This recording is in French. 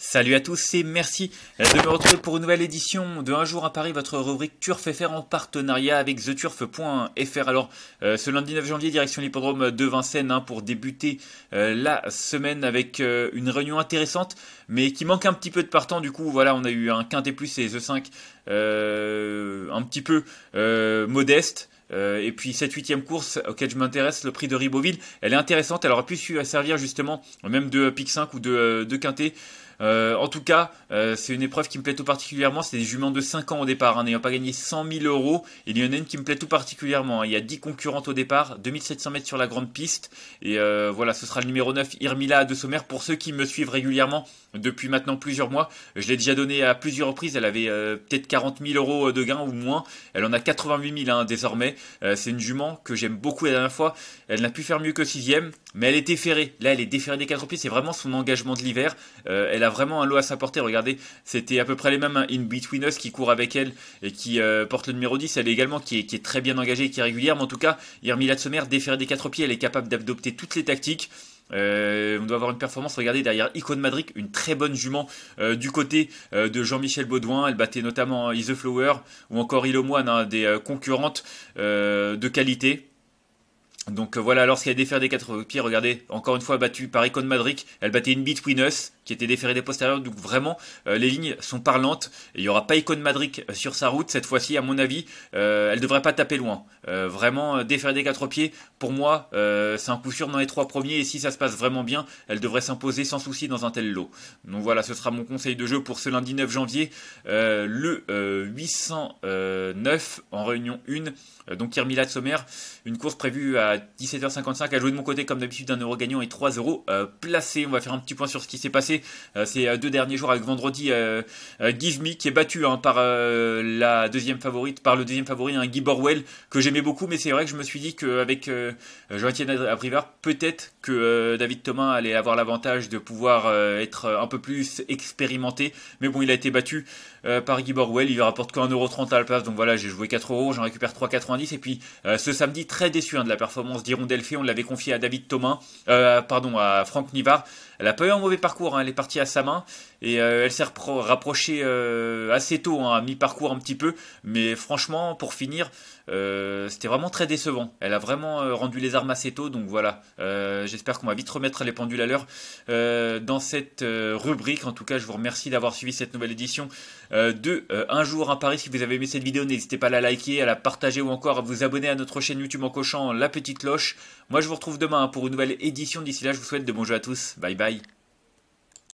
Salut à tous et merci de me retrouver pour une nouvelle édition de Un jour à Paris, votre rubrique Turf FR en partenariat avec TheTurf.fr. Alors, euh, ce lundi 9 janvier, direction l'hippodrome de Vincennes hein, pour débuter euh, la semaine avec euh, une réunion intéressante, mais qui manque un petit peu de partant. Du coup, voilà, on a eu un Quintet Plus et The 5 un petit peu modeste. et puis cette huitième course auquel je m'intéresse, le prix de Riboville, elle est intéressante. Elle aurait pu servir justement même de pic 5 ou de, de quintet. Euh, en tout cas, euh, c'est une épreuve qui me plaît tout particulièrement. C'est des juments de 5 ans au départ, hein. n'ayant pas gagné 100 000 euros. il y en a une qui me plaît tout particulièrement. Hein. Il y a 10 concurrentes au départ, 2700 mètres sur la grande piste. Et euh, voilà, ce sera le numéro 9, Irmila de Sommer. Pour ceux qui me suivent régulièrement depuis maintenant plusieurs mois, je l'ai déjà donné à plusieurs reprises. Elle avait peut-être 40 000 euros de gains ou moins. Elle en a 88 000 hein, désormais. c'est une jument que j'aime beaucoup la dernière fois. Elle n'a pu faire mieux que 6 mais elle est déferrée. Là, elle est déferrée des quatre pieds. C'est vraiment son engagement de l'hiver. elle a vraiment un lot à sa portée. Regardez, c'était à peu près les mêmes. Hein. In Between qui court avec elle et qui euh, porte le numéro 10. Elle est également qui est, très bien engagée et qui est régulière. Mais en tout cas, Irmila Sommer déférée des quatre pieds. Elle est capable d'adopter toutes les tactiques. Euh, on doit avoir une performance, regardez derrière Icon Madrid, une très bonne jument euh, du côté de Jean-Michel Baudouin. Elle battait notamment Is hein, the Flower ou encore Ilo Moine, hein, des concurrentes de qualité. Donc voilà, lorsqu'elle défère des 4 pieds, regardez, encore une fois battue par Icon Madrid, elle battait une Between Us, qui était déféré des postérieurs. Donc vraiment, euh, les lignes sont parlantes. Il n'y aura pas Icon madrid euh, sur sa route cette fois-ci, à mon avis. Euh, elle devrait pas taper loin. vraiment, déféré des quatre pieds, pour moi, c'est un coup sûr dans les trois premiers. Et si ça se passe vraiment bien, elle devrait s'imposer sans souci dans un tel lot. Donc voilà, ce sera mon conseil de jeu pour ce lundi 9 janvier. le 809 en réunion 1. Donc Kirmila de Sommer, une course prévue à 17h55 à jouer de mon côté comme d'habitude d'un euro gagnant et 3 euros placés. On va faire un petit point sur ce qui s'est passé euh, ces euh, deux derniers jours avec vendredi euh, Give Me qui est battu hein, par la deuxième favorite, par le deuxième favori, un hein, Guy Borwell, que j'aimais beaucoup, mais c'est vrai que je me suis dit qu'avec Jean-Étienne Abrivard, peut-être que David Thomas allait avoir l'avantage de pouvoir être un peu plus expérimenté. Mais bon, il a été battu par Guy Borwell, il ne rapporte qu'un euro à la place, donc voilà, j'ai joué 4 euros, j'en récupère 3,90. Et puis ce samedi, très déçu hein, de la performance d'Iron Delphi on l'avait confié à David Thomas, pardon, à Franck Nivard. Elle a pas eu un mauvais parcours, elle est partie à sa main et euh, elle s'est rapprochée euh, assez tôt, à hein, mi-parcours un petit peu, mais franchement, pour finir, euh, c'était vraiment très décevant. Elle a vraiment rendu les armes assez tôt, donc voilà. J'espère qu'on va vite remettre les pendules à l'heure dans cette rubrique. En tout cas, je vous remercie d'avoir suivi cette nouvelle édition de Un jour à Paris. Si vous avez aimé cette vidéo, n'hésitez pas à la liker, à la partager ou encore à vous abonner à notre chaîne YouTube en cochant la petite cloche. Moi, je vous retrouve demain hein, pour une nouvelle édition. D'ici là, je vous souhaite de bons jeux à tous. Bye bye.